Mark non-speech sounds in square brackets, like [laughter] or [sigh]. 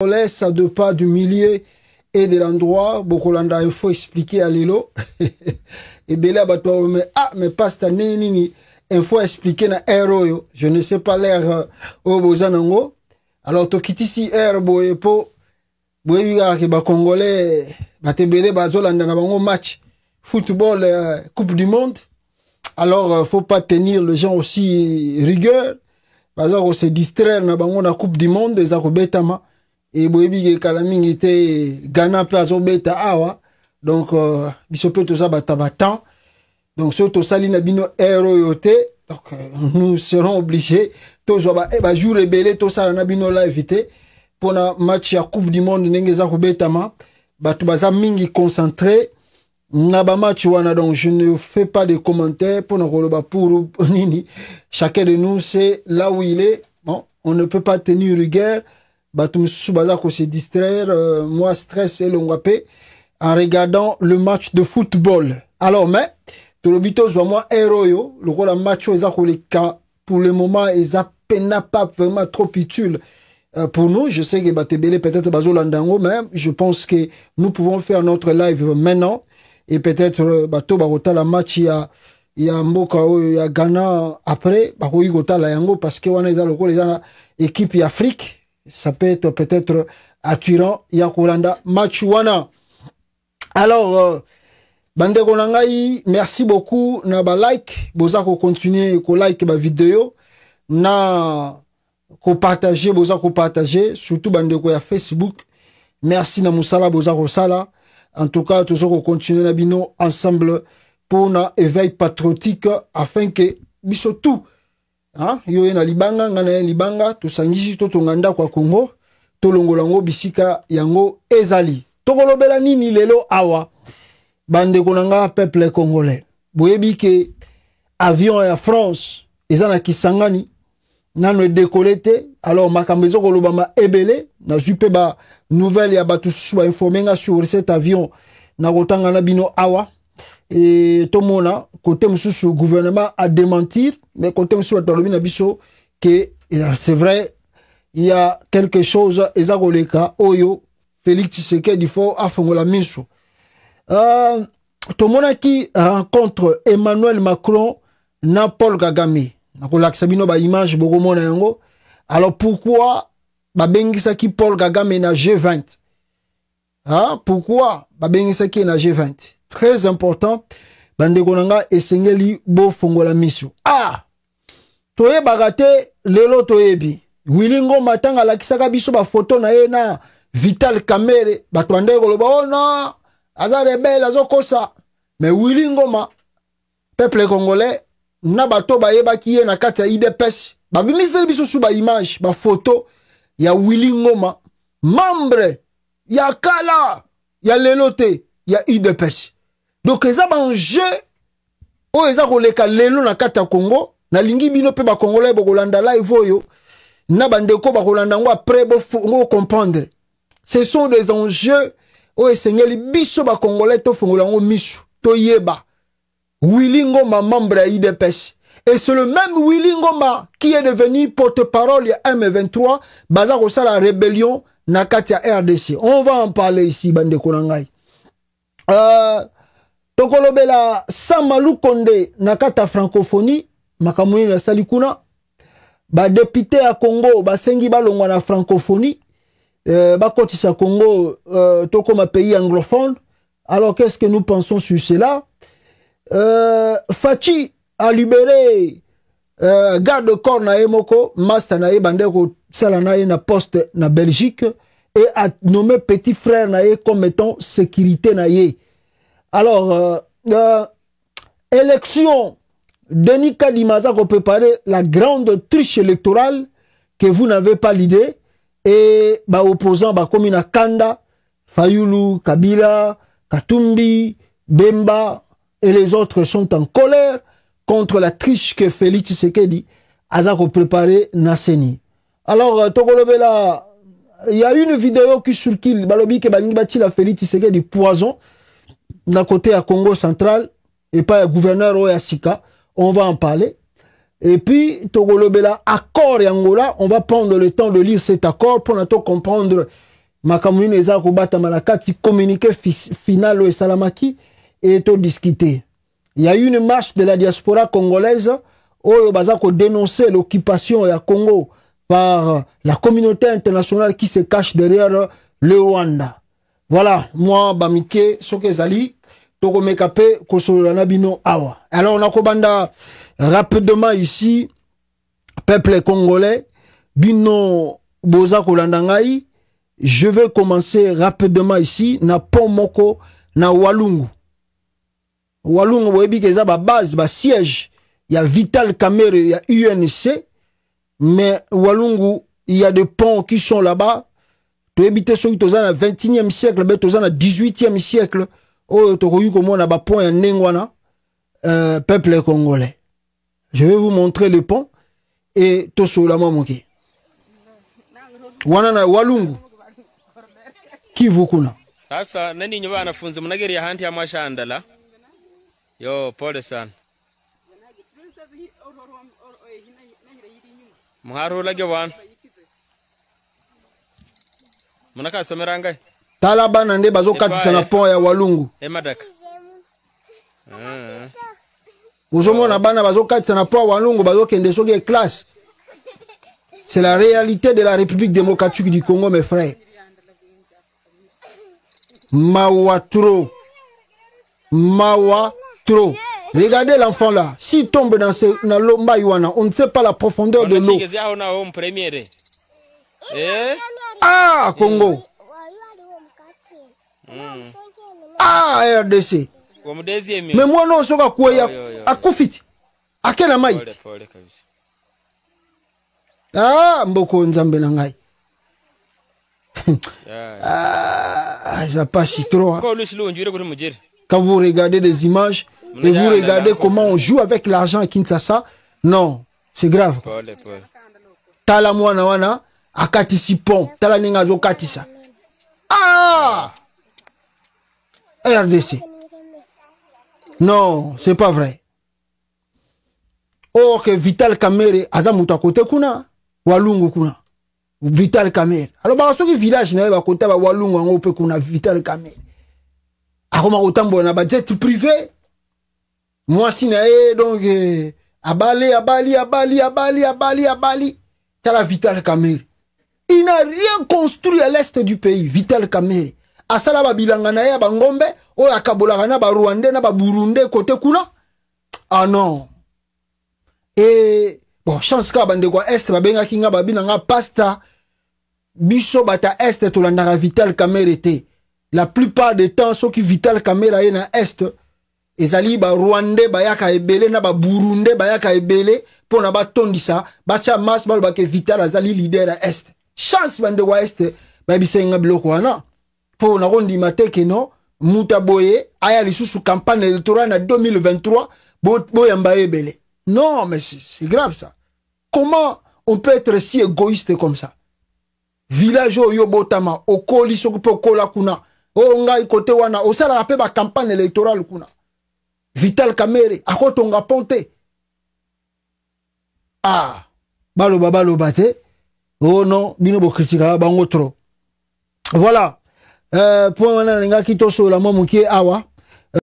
On laisse à deux pas du milieu et de l'endroit. Bokolanda, il faut expliquer à l'élo. [laughs] et bien là, bah, toi, mais, ah, mais pas cette année, nini. Il faut expliquer na air, Je ne sais pas l'air, euh, au bozanango. Alors, to kiti si air, boye, po, boye, yugara, ba congolais, ba tebele, ba zolanda, na bango match. Football, euh, Coupe du Monde. Alors, euh, faut pas tenir les gens aussi rigueur. Parce qu'on se distraire na bango na Coupe du Monde, des akobetama. eboyebi ekala mingi te ghana de azobeta awa donc euh, biso mpe toza donc soki tosali bino donc euh, nous serons obligés tozwa bajour eh, ebele tosala na bino live te mpona match ya coupe du monde ndenge eza kobetama bato baza mingi concentré na bamatch wana donc je ne fais pas de commentaires. pour [laughs] nini chacun de nous c'est là où il est bon on ne peut pas tenir rigueur bato mosusu baza ko se distraire euh, moi stress et pe en regardant le match de football alors mais tolobi tozwa mwa le oyo lokola match ko les cas pour le moment eza pena pas vraiment trop utile euh, pour nous je sais que bato ebele peut-être bazolanda yango mais je pense que nous pouvons faire notre live maintenant et peut-être euh, bato la match ya ya mboka oyo oh, ya ghana après bakoki kotala yango parce que wana a le eza na équipe ya ça peut être peut-être attirant Machuana. alors merci euh, bandeko na merci beaucoup na continue ko like ma vidéo, na partager, boza partager surtout bandeko ya facebook merci na musala boza en tout cas toujours continuer na bino ensemble un éveil patriotique afin que biso Ah, yo ye na libanga ngai na ye libanga tosangisi totonga ndako ya kongo tolongola yango bisika yango ezali tokolobela nini lelo awa bandeko na nga peuple congolais boyebi ke avion ya france eza na kisangani nano edekole te alors makambo ezokolobama ebele nazwi mpe banouvelle ya bato susu bainforme nga sur cet avion nakotanga na bino awa e tomona kote mosusu gouvernement adémentir mais kote mosusu bato balobi na biso ke c'est vrai ya quelque chose eza koleka oyo félix tshisekedi fo afongola miso uh, tomonaki rencontre emmanuel macron na paul kagame nakolakisa bino baimage bokomona yango alors pourquoi babengisaki paul kagame na g20 pourquoi babengisaki ye na g20 très important Bande na nga esengeli bofongola misu. ah Toye bagate lelo toyebi Wilingo matanga la alakisaka biso photo na ye na vital kamere Batwande golo ba oh, no aza azokosa me wilingo ma peuple congolais na bato ba ye na kati ya Ba babimiseli biso ba photo, ya wilingoma, membre ya kala ya leloté ya idps donc eza oh, oyo eza koleka lelo na kati Congo, congo lingi bino mpe bakongolai bokolanda live oyo na bandeko bakolanda yango apres comprendre. ce sont des enjeux oyo esengeli Congolais, to fongola yango misu yeba. wili ma membre ya idps et c'est le même wili ma qui est devenu porte-parole ya m23 baza la rébellion na kati rdc on va en parler ici bande na euh, tokolobela san malu konde na kati ya francophonie makambo nini asali kuna badepute ya congo basengi balongwa na francophonie euh, bakotisa congo euh, tokóma pays anglophone alors qu'est ce que nous pensons sur cela euh, faci alibere euh, garde corps na ye moko master na ye bandeki kosala na ye na poste na belgique et anomme petit frère na ye comme étant sécurité na ye Alors, euh, euh, élection. Denis Kadimaza a préparé la grande triche électorale que vous n'avez pas l'idée. Et bah, opposant, bah, comme Kanda, Fayoulou, Kabila, Katumbi, Bemba et les autres sont en colère contre la triche que Félix Tshisekedi a préparé Nasseni. Alors, euh, Tokolobela, il y a une vidéo qui circule, Balobi, qui a Félix Tshisekedi poison d'un côté à Congo central et pas gouverneur Oyasika, on va en parler. Et puis, Togolobela, accord et Angola, on va prendre le temps de lire cet accord pour nous comprendre de et Zakobata Malakati, communiqué final et Salamaki, et tout discuter. Il y a eu une marche de la diaspora congolaise, où Bazako dénoncer l'occupation à Congo par la communauté internationale qui se cache derrière le Rwanda. Voilà, moi, Bamike, Sokezali, tokomeka pe kosolola na bino awa alors nakobanda rapidement ici peuple congolais bino boza kolanda je vais commencer rapidement ici na pont moko na walungu walungu base ke siège. Il y a vital il y a unc mais walungu il y a des ponts qui sont là-bas Tout te soki toza le 21e siècle es dans le 18e siècle Oh, tokoki on pont ya euh, peuple congolais je vais vous montrer le pont et tout mwa moke wana na walungu kivu sasa nani nyoba ya yo pole sana tala bana kati eh, bazokatisa na pont ya walungu na bana kati na pont ya walungu kende soki classe. c'est la réalité de la république démocratique du congo mes frères mawa trop mawa trop Regardez l'enfant là. S'il tombe dans ce dans l'ombayuana, on ne sait pas la profondeur de l'eau. Eh, eh? Ah, Congo. Hmm. ah rdc Mais me mwana osoka kweya akufiti akena maiti ah mboko [laughs] Ah na pas japashi trop hein. quand vous regardez des images et vous regardez comment on joue avec l'argent à Kinshasa non c'est grave T'as tala mwana wana akatisi pont tala ndenge azokatisa Non, c'est pas vrai. Oh que Vital Kamere Azamouta Kote kuna walungu kuna Vital Kamere. Alors ce bah, soki village na pas côté, ba walungu yango kuna Vital Kamere. Aroma kotambola na budget privé Moi na donc eh, abali abali abali abali abali abali T'as la Vital Kamere. Il n'a rien construit à l'est du pays, Vital Kamere. Asala salaba bilanga naya bangombe oyo akabolaka na barwande na baburunde kote kuna ah non e bon chance kaka bandeko ya este babengaki nga babi na nga pasta biso bata este tolandaka vital camere te la plupart de temps soki vital camere aye na este ezali barwande bayaka ebele na baburunde bayaka ebele mpo na batondisa batya masi balobaka vital azali lider ya este chance bandeko ya este bayebisai nga biloko wana mpo nakondima te keno muta boye aya lisusu campagne électorale na 2023 boyamba ye ebele non mais c'est grave ça comment on peut être si égoïste comme ça village oyo botama okoli soki mpe okola kuna oyo ngai kote wana osalaka mpe bacampagne électorale kuna vital camere akotonga pont te ah baloba baloba te o oh non bino bokritikaka bango trop voilà mpo eh, wana nalingaki tosola mwa moke awa